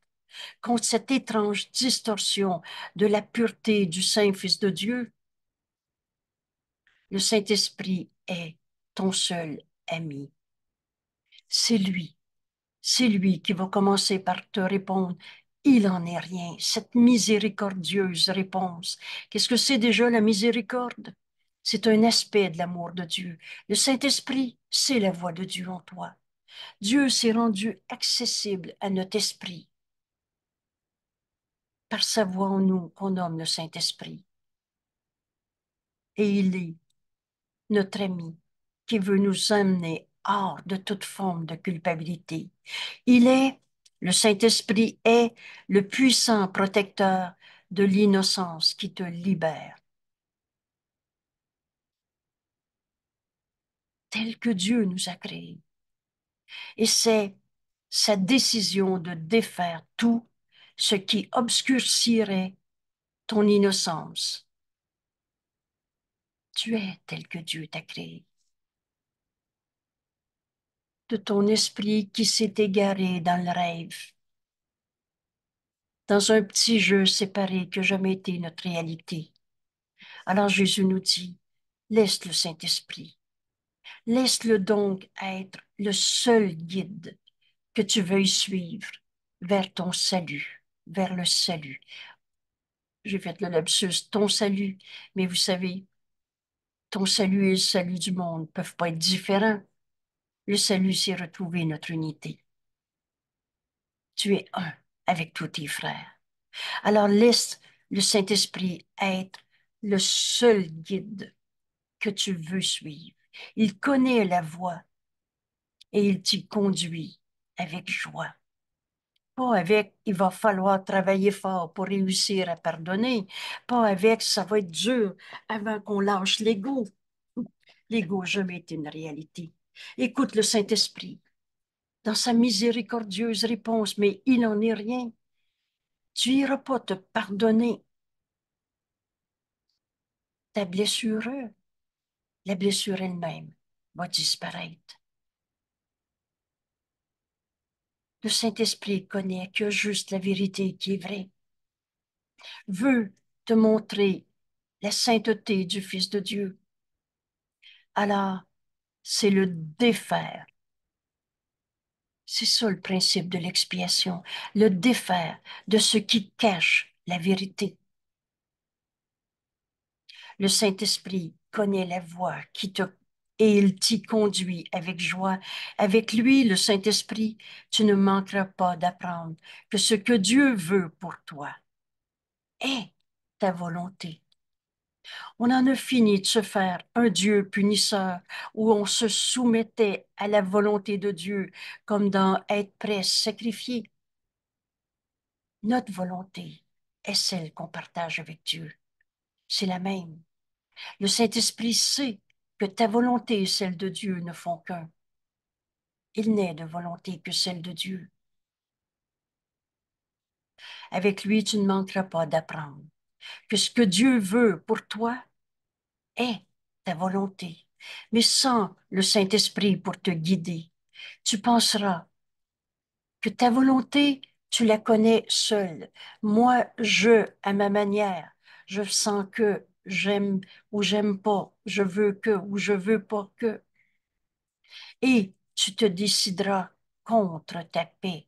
Contre cette étrange distorsion de la pureté du saint fils de Dieu, le Saint-Esprit est ton seul ami. C'est lui, c'est lui qui va commencer par te répondre il en est rien, cette miséricordieuse réponse. Qu'est-ce que c'est déjà la miséricorde? C'est un aspect de l'amour de Dieu. Le Saint-Esprit, c'est la voix de Dieu en toi. Dieu s'est rendu accessible à notre esprit par sa voix en nous qu'on nomme le Saint-Esprit. Et il est notre ami qui veut nous amener hors de toute forme de culpabilité. Il est, le Saint-Esprit est le puissant protecteur de l'innocence qui te libère tel que Dieu nous a créés. Et c'est sa décision de défaire tout ce qui obscurcirait ton innocence. Tu es tel que Dieu t'a créé. De ton esprit qui s'est égaré dans le rêve, dans un petit jeu séparé que jamais était notre réalité. Alors Jésus nous dit, laisse le Saint-Esprit Laisse-le donc être le seul guide que tu veuilles suivre vers ton salut, vers le salut. J'ai fait le lapsus, ton salut, mais vous savez, ton salut et le salut du monde ne peuvent pas être différents. Le salut, c'est retrouver notre unité. Tu es un avec tous tes frères. Alors laisse le Saint-Esprit être le seul guide que tu veux suivre. Il connaît la voie et il t'y conduit avec joie. Pas avec il va falloir travailler fort pour réussir à pardonner. Pas avec ça va être dur avant qu'on lâche l'ego. L'ego jamais est une réalité. Écoute le Saint-Esprit dans sa miséricordieuse réponse, mais il n'en est rien. Tu iras pas te pardonner ta blessure la blessure elle-même va disparaître. Le Saint-Esprit connaît que juste la vérité qui est vraie. Veut te montrer la sainteté du Fils de Dieu. Alors, c'est le défaire. C'est ça le principe de l'expiation, le défaire de ce qui cache la vérité. Le Saint-Esprit « Connais la voie qui te et il t'y conduit avec joie. Avec lui, le Saint-Esprit, tu ne manqueras pas d'apprendre que ce que Dieu veut pour toi est ta volonté. On en a fini de se faire un Dieu punisseur où on se soumettait à la volonté de Dieu comme dans être prêt, à sacrifier. Notre volonté est celle qu'on partage avec Dieu. C'est la même. Le Saint-Esprit sait que ta volonté et celle de Dieu ne font qu'un. Il n'est de volonté que celle de Dieu. Avec lui, tu ne manqueras pas d'apprendre que ce que Dieu veut pour toi est ta volonté. Mais sans le Saint-Esprit pour te guider, tu penseras que ta volonté, tu la connais seule. Moi, je, à ma manière, je sens que j'aime ou j'aime pas, je veux que ou je veux pas que. Et tu te décideras contre ta paix.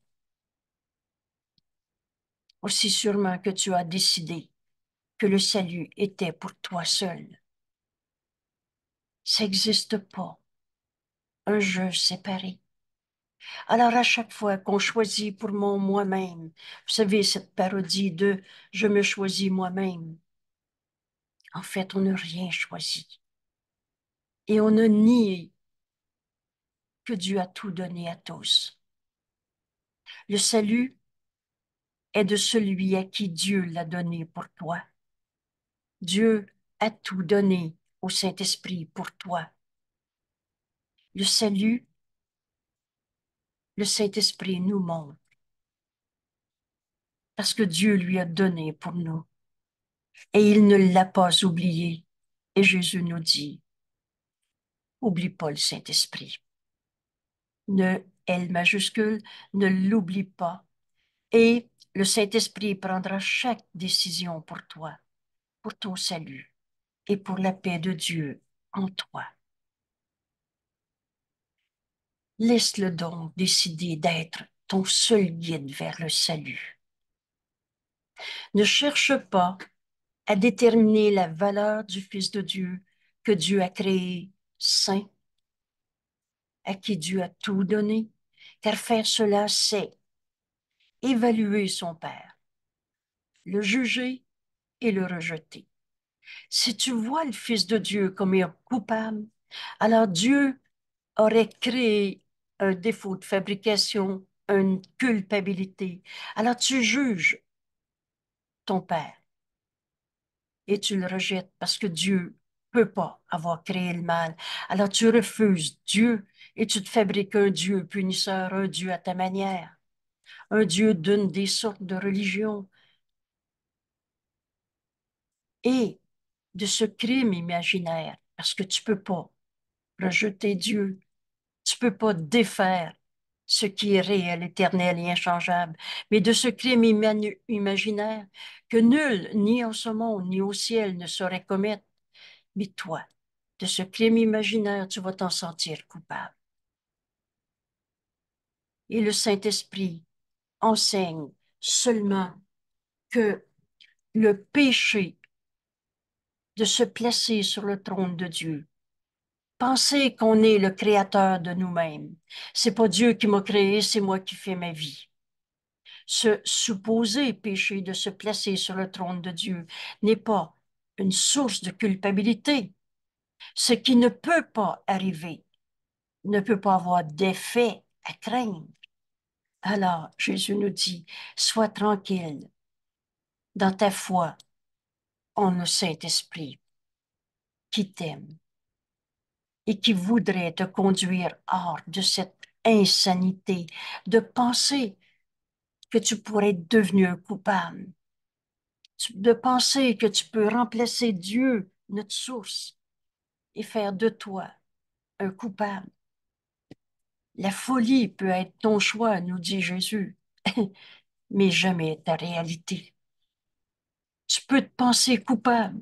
Aussi sûrement que tu as décidé que le salut était pour toi seul. Ça n'existe pas, un jeu séparé. Alors à chaque fois qu'on choisit pour mon moi-même, vous savez cette parodie de je me choisis moi-même, en fait, on n'a rien choisi. Et on a nié que Dieu a tout donné à tous. Le salut est de celui à qui Dieu l'a donné pour toi. Dieu a tout donné au Saint-Esprit pour toi. Le salut, le Saint-Esprit nous montre parce que Dieu lui a donné pour nous et il ne l'a pas oublié. Et Jésus nous dit, oublie pas le Saint-Esprit. Ne, L majuscule, ne l'oublie pas. Et le Saint-Esprit prendra chaque décision pour toi, pour ton salut et pour la paix de Dieu en toi. Laisse-le donc décider d'être ton seul guide vers le salut. Ne cherche pas à déterminer la valeur du Fils de Dieu que Dieu a créé saint, à qui Dieu a tout donné, car faire cela, c'est évaluer son Père, le juger et le rejeter. Si tu vois le Fils de Dieu comme un coupable, alors Dieu aurait créé un défaut de fabrication, une culpabilité. Alors tu juges ton Père et tu le rejettes parce que Dieu peut pas avoir créé le mal. Alors tu refuses Dieu et tu te fabriques un Dieu punisseur, un Dieu à ta manière, un Dieu d'une des sortes de religions. Et de ce crime imaginaire, parce que tu peux pas rejeter Dieu, tu peux pas défaire ce qui est réel, éternel et inchangeable, mais de ce crime imaginaire que nul, ni en ce monde, ni au ciel, ne saurait commettre. Mais toi, de ce crime imaginaire, tu vas t'en sentir coupable. Et le Saint-Esprit enseigne seulement que le péché de se placer sur le trône de Dieu Penser qu'on est le créateur de nous-mêmes. C'est pas Dieu qui m'a créé, c'est moi qui fais ma vie. Se supposer péché de se placer sur le trône de Dieu n'est pas une source de culpabilité. Ce qui ne peut pas arriver ne peut pas avoir d'effet à craindre. Alors, Jésus nous dit, sois tranquille dans ta foi en le Saint-Esprit qui t'aime et qui voudrait te conduire hors de cette insanité de penser que tu pourrais être devenu un coupable, de penser que tu peux remplacer Dieu, notre source, et faire de toi un coupable. La folie peut être ton choix, nous dit Jésus, *laughs* mais jamais ta réalité. Tu peux te penser coupable,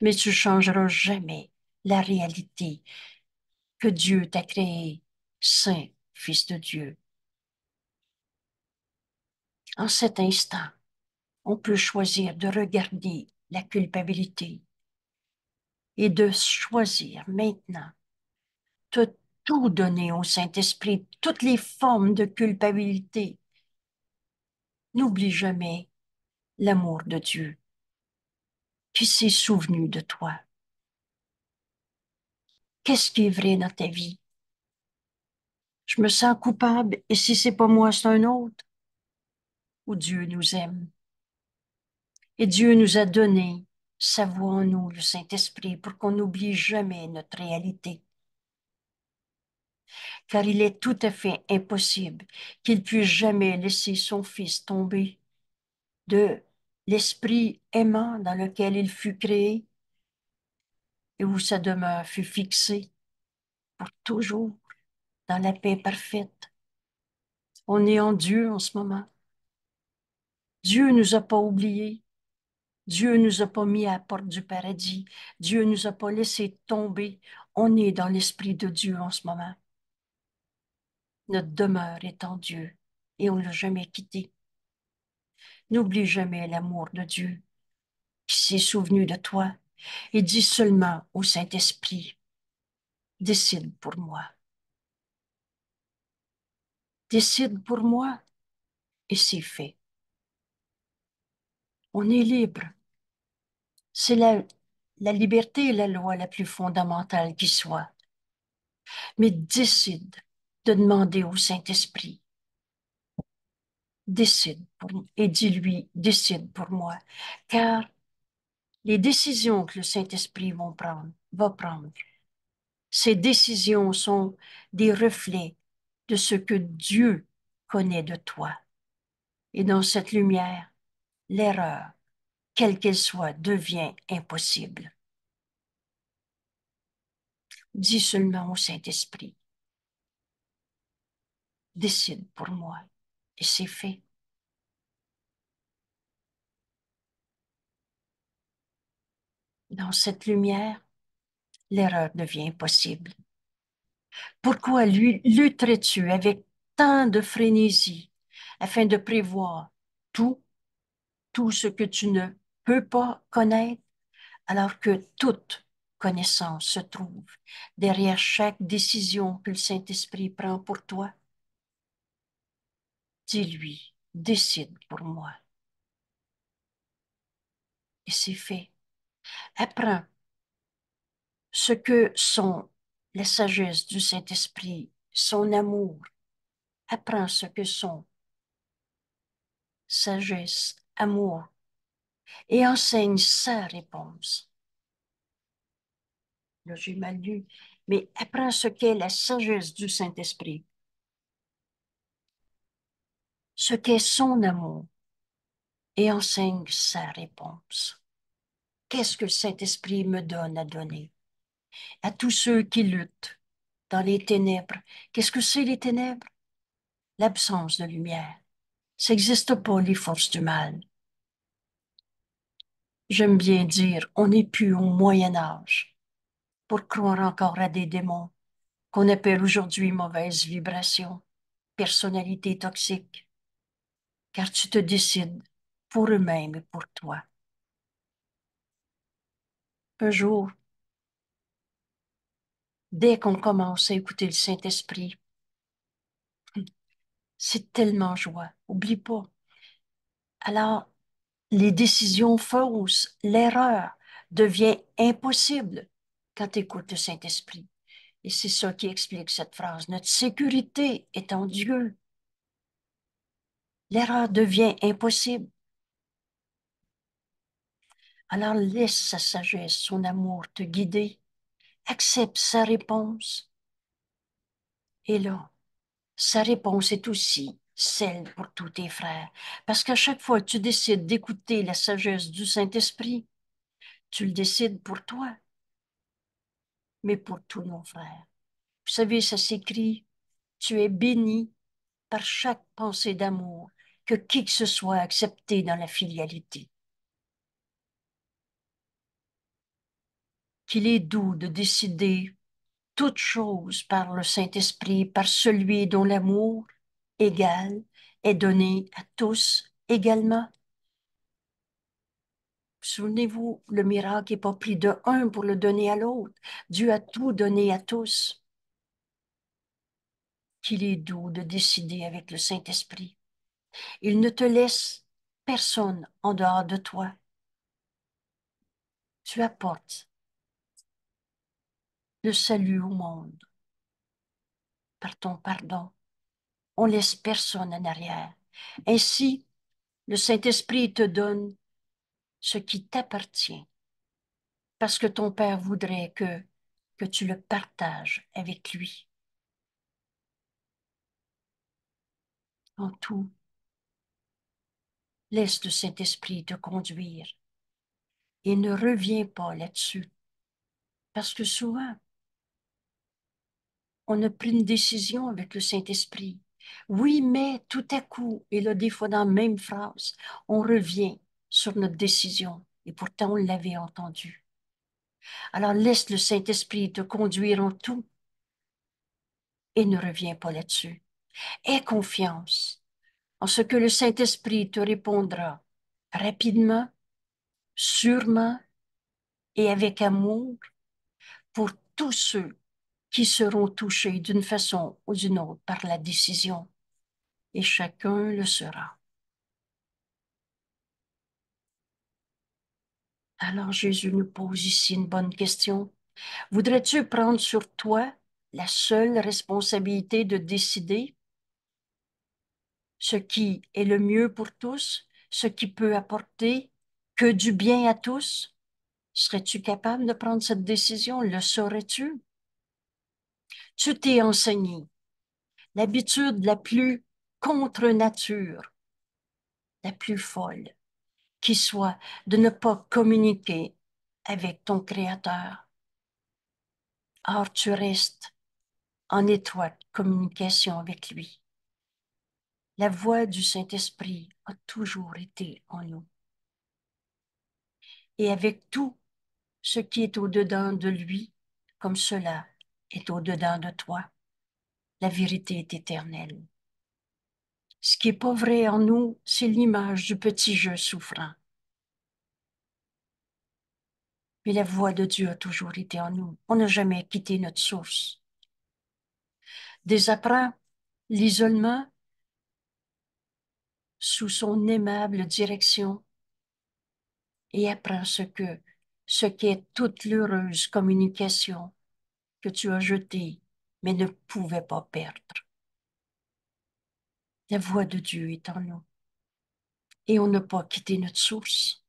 mais tu changeras jamais la réalité que Dieu t'a créé, saint, fils de Dieu. En cet instant, on peut choisir de regarder la culpabilité et de choisir maintenant de tout donner au Saint-Esprit, toutes les formes de culpabilité. N'oublie jamais l'amour de Dieu qui s'est souvenu de toi qu'est-ce qui est vrai dans ta vie? Je me sens coupable et si c'est pas moi, c'est un autre. Ou Dieu nous aime. Et Dieu nous a donné sa nous, le Saint-Esprit, pour qu'on n'oublie jamais notre réalité. Car il est tout à fait impossible qu'il puisse jamais laisser son Fils tomber de l'esprit aimant dans lequel il fut créé et où sa demeure fut fixée pour toujours dans la paix parfaite. On est en Dieu en ce moment. Dieu ne nous a pas oubliés. Dieu nous a pas mis à la porte du paradis. Dieu nous a pas laissés tomber. On est dans l'Esprit de Dieu en ce moment. Notre demeure est en Dieu et on ne l'a jamais quitté. N'oublie jamais l'amour de Dieu qui s'est souvenu de toi et dis seulement au Saint-Esprit, décide pour moi. Décide pour moi et c'est fait. On est libre. C'est la, liberté et la loi la plus fondamentale qui soit. Mais décide de demander au Saint-Esprit. Décide pour, et dis-lui, décide pour moi, car les décisions que le Saint-Esprit va prendre, prendre, ces décisions sont des reflets de ce que Dieu connaît de toi. Et dans cette lumière, l'erreur, quelle qu'elle soit, devient impossible. Dis seulement au Saint-Esprit, décide pour moi, et c'est fait. Dans cette lumière, l'erreur devient possible. Pourquoi lutterais-tu avec tant de frénésie afin de prévoir tout, tout ce que tu ne peux pas connaître, alors que toute connaissance se trouve derrière chaque décision que le Saint-Esprit prend pour toi? Dis-lui, décide pour moi. Et c'est fait apprends ce que sont la sagesse du Saint-Esprit, son amour. Apprends ce que sont sagesse, amour, et enseigne sa réponse. Là, j'ai mal lu, mais apprends ce qu'est la sagesse du Saint-Esprit, ce qu'est son amour, et enseigne sa réponse qu'est-ce que le saint esprit me donne à donner à tous ceux qui luttent dans les ténèbres. Qu'est-ce que c'est les ténèbres L'absence de lumière. Ça n'existe pas les forces du mal. J'aime bien dire, on n'est plus au Moyen Âge pour croire encore à des démons qu'on appelle aujourd'hui mauvaise vibration, personnalité toxique, car tu te décides pour eux-mêmes et pour toi. Un jour, dès qu'on commence à écouter le Saint-Esprit, *laughs* c'est tellement joie. Oublie pas. Alors, les décisions fausses, l'erreur devient impossible quand tu écoutes le Saint-Esprit. Et c'est ça qui explique cette phrase. Notre sécurité est en Dieu. L'erreur devient impossible. Alors laisse sa sagesse, son amour te guider. Accepte sa réponse. Et là, sa réponse est aussi celle pour tous tes frères. Parce qu'à chaque fois que tu décides d'écouter la sagesse du Saint-Esprit, tu le décides pour toi, mais pour tous nos frères. Vous savez, ça s'écrit, tu es béni par chaque pensée d'amour que qui que ce soit accepté dans la filialité. qu'il est doux de décider toutes choses par le Saint-Esprit, par celui dont l'amour égal est donné à tous également. Souvenez-vous, le miracle n'est pas pris de un pour le donner à l'autre. Dieu a tout donné à tous. Qu'il est doux de décider avec le Saint-Esprit. Il ne te laisse personne en dehors de toi. Tu apportes le salut au monde. Par ton pardon, on laisse personne en arrière. Ainsi, le Saint-Esprit te donne ce qui t'appartient, parce que ton Père voudrait que, que tu le partages avec lui. En tout, laisse le Saint-Esprit te conduire et ne reviens pas là-dessus, parce que souvent, on a pris une décision avec le Saint-Esprit. Oui, mais tout à coup, et là, des fois, dans la même phrase, on revient sur notre décision. Et pourtant, on l'avait entendue. Alors, laisse le Saint-Esprit te conduire en tout et ne reviens pas là-dessus. Aie confiance en ce que le Saint-Esprit te répondra rapidement, sûrement et avec amour pour tous ceux qui seront touchés d'une façon ou d'une autre par la décision, et chacun le sera. Alors Jésus nous pose ici une bonne question. Voudrais-tu prendre sur toi la seule responsabilité de décider ce qui est le mieux pour tous, ce qui peut apporter que du bien à tous? Serais-tu capable de prendre cette décision? Le saurais-tu? tu t'es enseigné l'habitude la plus contre nature, la plus folle, qui soit de ne pas communiquer avec ton Créateur. Or, tu restes en étroite communication avec lui. La voix du Saint-Esprit a toujours été en nous. Et avec tout ce qui est au-dedans de lui, comme cela, est au-dedans de toi. La vérité est éternelle. Ce qui est pas vrai en nous, c'est l'image du petit jeu souffrant. Mais la voix de Dieu a toujours été en nous. On n'a jamais quitté notre source. Dès l'isolement, sous son aimable direction, et apprend ce que, ce qui est toute l'heureuse communication que tu as jeté, mais ne pouvais pas perdre. La voix de Dieu est en nous. Et on n'a pas quitter notre source.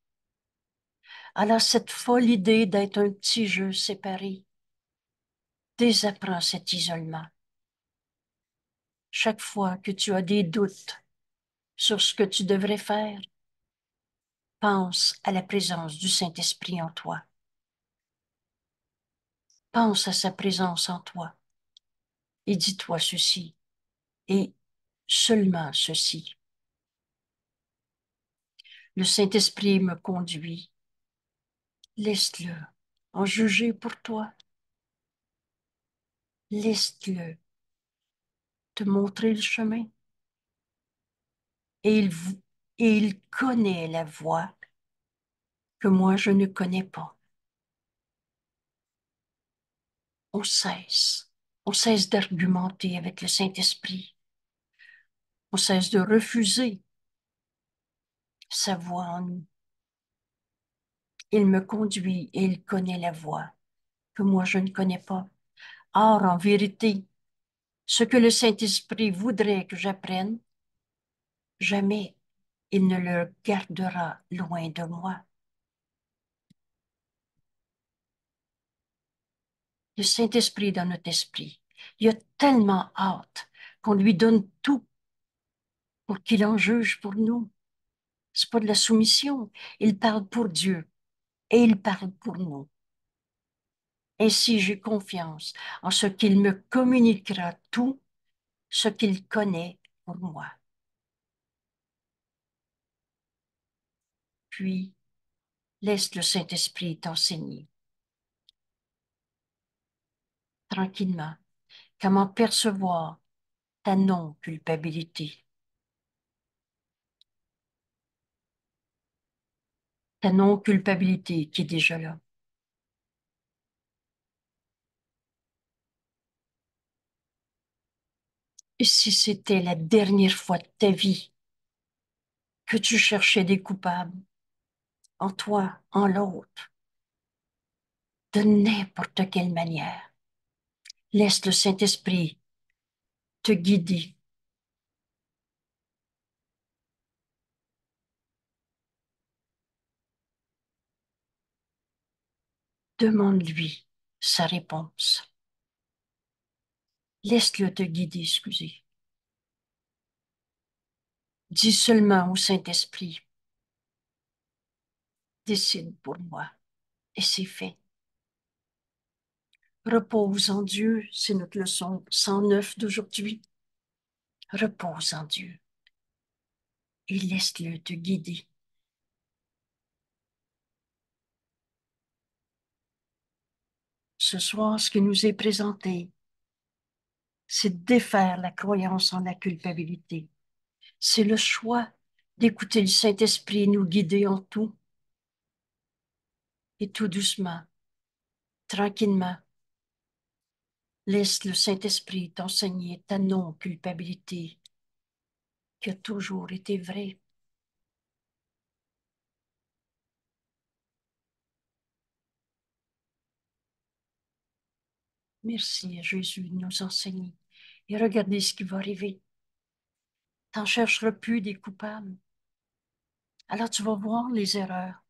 Alors cette folle idée d'être un petit jeu séparé désapprends cet isolement. Chaque fois que tu as des doutes sur ce que tu devrais faire, pense à la présence du Saint-Esprit en toi. Pense à sa présence en toi et dis-toi ceci et seulement ceci. Le Saint-Esprit me conduit. Laisse-le en juger pour toi. Laisse-le te montrer le chemin. Et il, il connaît la voie que moi je ne connais pas. on cesse. On cesse d'argumenter avec le Saint-Esprit. On cesse de refuser sa voix en nous. Il me conduit et il connaît la voie que moi je ne connais pas. Or, en vérité, ce que le Saint-Esprit voudrait que j'apprenne, jamais il ne le gardera loin de moi. le Saint-Esprit dans notre esprit. Il a tellement hâte qu'on lui donne tout pour qu'il en juge pour nous. C'est pas de la soumission. Il parle pour Dieu et il parle pour nous. Ainsi, j'ai confiance en ce qu'il me communiquera tout ce qu'il connaît pour moi. Puis, laisse le Saint-Esprit t'enseigner tranquillement comment percevoir ta non-culpabilité, ta non-culpabilité qui est déjà là. Et si c'était la dernière fois de ta vie que tu cherchais des coupables, en toi, en l'autre, de n'importe quelle manière, Laisse le Saint-Esprit te guider. Demande-lui sa réponse. Laisse-le te guider, excusez. Dis seulement au Saint-Esprit, décide pour moi et c'est fait. Repose en Dieu, c'est notre leçon 109 d'aujourd'hui. Repose en Dieu et laisse-le te guider. Ce soir, ce qui nous est présenté, c'est défaire la croyance en la culpabilité. C'est le choix d'écouter le Saint-Esprit nous guider en tout. Et tout doucement, tranquillement, Laisse le Saint-Esprit t'enseigner ta non-culpabilité qui a toujours été vraie. Merci à Jésus de nous enseigner et regardez ce qui va arriver. T'en chercheras plus des coupables. Alors tu vas voir les erreurs,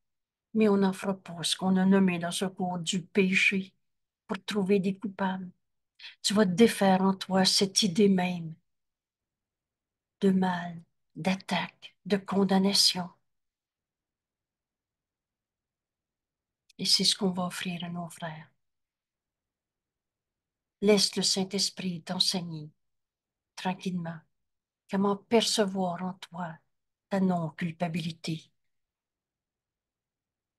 mais on n'en fera pas ce qu'on a nommé dans ce cours du péché pour trouver des coupables tu vas défaire en toi cette idée même de mal, d'attaque, de condamnation. Et c'est ce qu'on va offrir à nos frères. Laisse le Saint-Esprit t'enseigner tranquillement comment percevoir en toi ta non-culpabilité.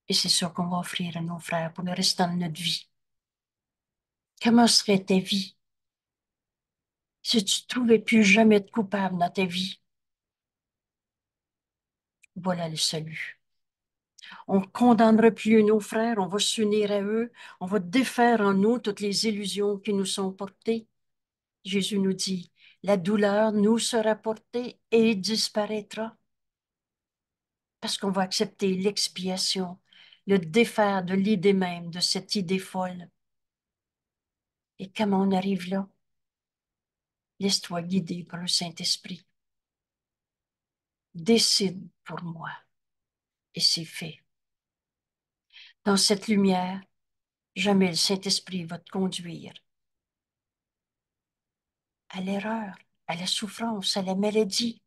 Et c'est ce qu'on va offrir à nos frères pour le restant de notre vie. Comment serait ta vie si tu ne trouvais plus jamais de coupable dans ta vie? Voilà le salut. On ne condamnera plus nos frères, on va s'unir à eux, on va défaire en nous toutes les illusions qui nous sont portées. Jésus nous dit, la douleur nous sera portée et disparaîtra parce qu'on va accepter l'expiation, le défaire de l'idée même, de cette idée folle. Et comment on arrive là? Laisse-toi guider par le Saint-Esprit. Décide pour moi. Et c'est fait. Dans cette lumière, jamais le Saint-Esprit va te conduire à l'erreur, à la souffrance, à la maladie.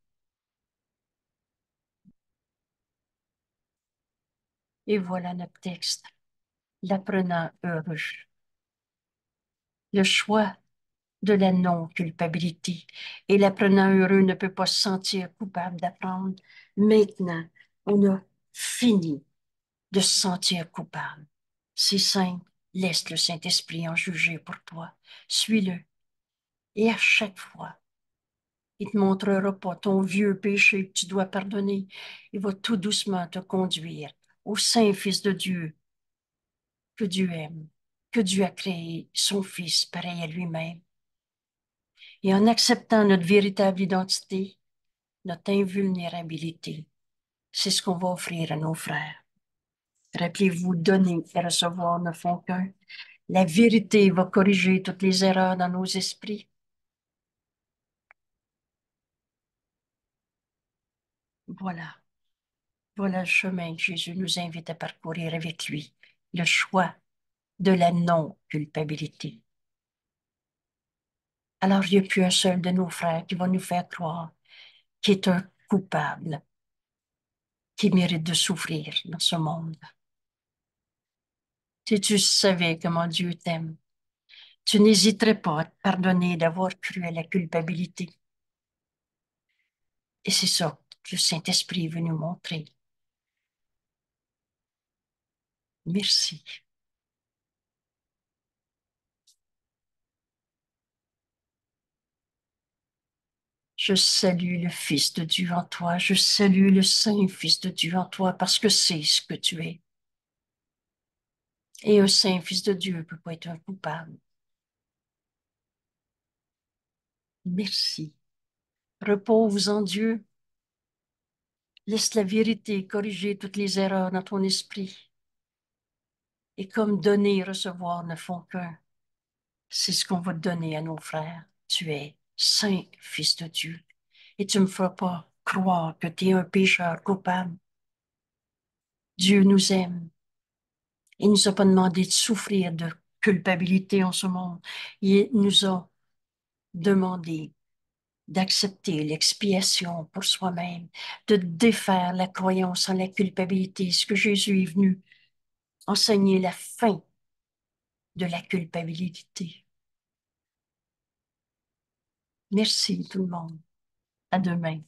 Et voilà notre texte, l'apprenant heureux le choix de la non-culpabilité. Et l'apprenant heureux ne peut pas se sentir coupable d'apprendre. Maintenant, on a fini de se sentir coupable. C'est simple. Laisse le Saint-Esprit en juger pour toi. Suis-le. Et à chaque fois, il ne te montrera pas ton vieux péché que tu dois pardonner. Il va tout doucement te conduire au Saint-Fils de Dieu que Dieu aime que Dieu a créé son Fils pareil à lui-même. Et en acceptant notre véritable identité, notre invulnérabilité, c'est ce qu'on va offrir à nos frères. Rappelez-vous, donner et recevoir ne font qu'un. La vérité va corriger toutes les erreurs dans nos esprits. Voilà. Voilà le chemin que Jésus nous invite à parcourir avec lui. Le choix de la non-culpabilité. Alors il n'y a plus un seul de nos frères qui va nous faire croire qu'il est un coupable, qui mérite de souffrir dans ce monde. Si tu savais comment Dieu t'aime, tu n'hésiterais pas à te pardonner d'avoir cru à la culpabilité. Et c'est ça que le Saint-Esprit est venu montrer. Merci. Je salue le Fils de Dieu en toi. Je salue le Saint Fils de Dieu en toi parce que c'est ce que tu es. Et un Saint Fils de Dieu ne peut pas être un coupable. Merci. Repose en Dieu. Laisse la vérité corriger toutes les erreurs dans ton esprit. Et comme donner et recevoir ne font qu'un, c'est ce qu'on va donner à nos frères. Tu es Saint Fils de Dieu, et tu ne me feras pas croire que tu es un pécheur coupable. Dieu nous aime. Il ne nous a pas demandé de souffrir de culpabilité en ce monde. Il nous a demandé d'accepter l'expiation pour soi-même, de défaire la croyance en la culpabilité, ce que Jésus est venu enseigner la fin de la culpabilité. Merci tout le monde. À demain.